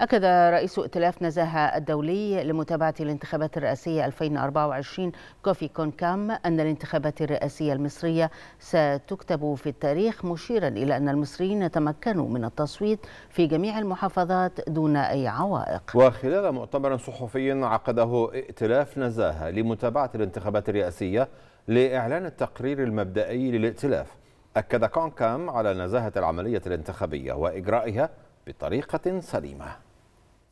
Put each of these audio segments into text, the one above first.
أكد رئيس ائتلاف نزاهة الدولي لمتابعة الانتخابات الرئاسية 2024 كوفي كونكام أن الانتخابات الرئاسية المصرية ستكتب في التاريخ مشيرا إلى أن المصريين تمكنوا من التصويت في جميع المحافظات دون أي عوائق وخلال مؤتمر صحفي عقده ائتلاف نزاهة لمتابعة الانتخابات الرئاسية لإعلان التقرير المبدئي للائتلاف أكد كونكام على نزاهة العملية الانتخابية وإجرائها بطريقة سليمة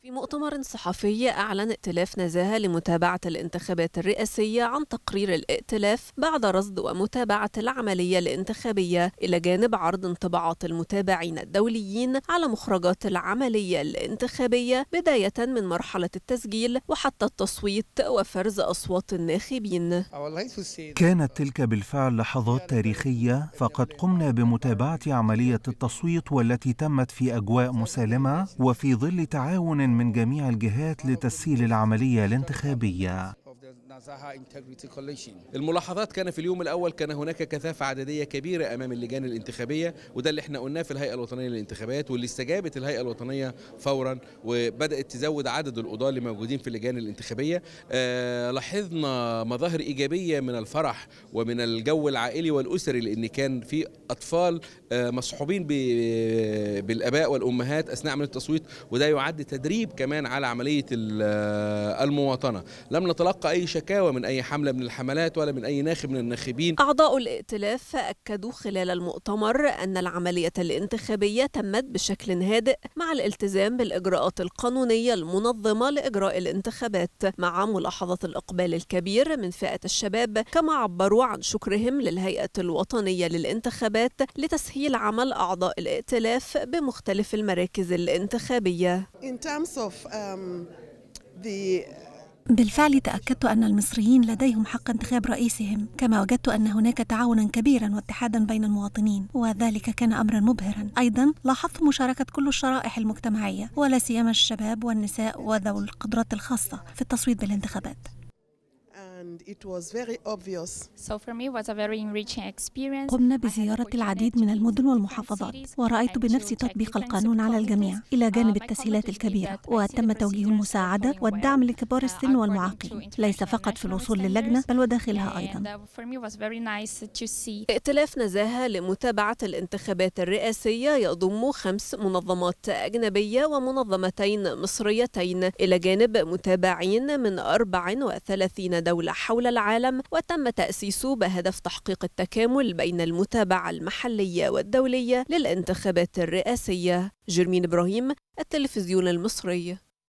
في مؤتمر صحفي أعلن ائتلاف نزاهة لمتابعة الانتخابات الرئاسية عن تقرير الائتلاف بعد رصد ومتابعة العملية الانتخابية إلى جانب عرض انطباعات المتابعين الدوليين على مخرجات العملية الانتخابية بداية من مرحلة التسجيل وحتى التصويت وفرز أصوات الناخبين كانت تلك بالفعل لحظات تاريخية فقد قمنا بمتابعة عملية التصويت والتي تمت في أجواء مسالمة وفي ظل تعاون من جميع الجهات لتسهيل العملية الانتخابية الملاحظات كان في اليوم الاول كان هناك كثافه عدديه كبيره امام اللجان الانتخابيه وده اللي احنا قلناه في الهيئه الوطنيه للانتخابات واللي استجابت الهيئه الوطنيه فورا وبدات تزود عدد القضاه اللي موجودين في اللجان الانتخابيه آه، لاحظنا مظاهر ايجابيه من الفرح ومن الجو العائلي والاسري لان كان في اطفال آه، مصحوبين بالاباء والامهات اثناء عمليه التصويت وده يعد تدريب كمان على عمليه آه، المواطنه لم نتلقى اي شكاوى شكاوى من أي حملة من الحملات ولا من أي ناخب من الناخبين أعضاء الائتلاف أكدوا خلال المؤتمر أن العملية الانتخابية تمت بشكل هادئ مع الالتزام بالإجراءات القانونية المنظمة لإجراء الانتخابات مع ملاحظة الإقبال الكبير من فئة الشباب كما عبروا عن شكرهم للهيئة الوطنية للانتخابات لتسهيل عمل أعضاء الائتلاف بمختلف المراكز الانتخابية In terms of um, the بالفعل تأكدت أن المصريين لديهم حق انتخاب رئيسهم كما وجدت أن هناك تعاونا كبيرا واتحادا بين المواطنين وذلك كان أمرا مبهرا أيضا لاحظت مشاركة كل الشرائح المجتمعية ولا سيما الشباب والنساء وذوي القدرات الخاصة في التصويت بالانتخابات and it was very obvious. So for me it was a very enriching experience. قمنا بزيارة العديد من المدن والمحافظات ورأيت بنفسي تطبيق القانون على الجميع إلى جانب uh, التسهيلات الكبيرة وتم توجيه المساعدة والدعم لكبار uh, السن والمعاقين ليس فقط في الوصول للجنة بل وداخلها أيضا. ائتلاف نزاهة لمتابعة الانتخابات الرئاسية يضم خمس منظمات أجنبية ومنظمتين مصريتين إلى جانب متابعين من 34 دولة حول العالم وتم تأسيسه بهدف تحقيق التكامل بين المتابعة المحلية والدولية للانتخابات الرئاسية جرمين إبراهيم التلفزيون المصري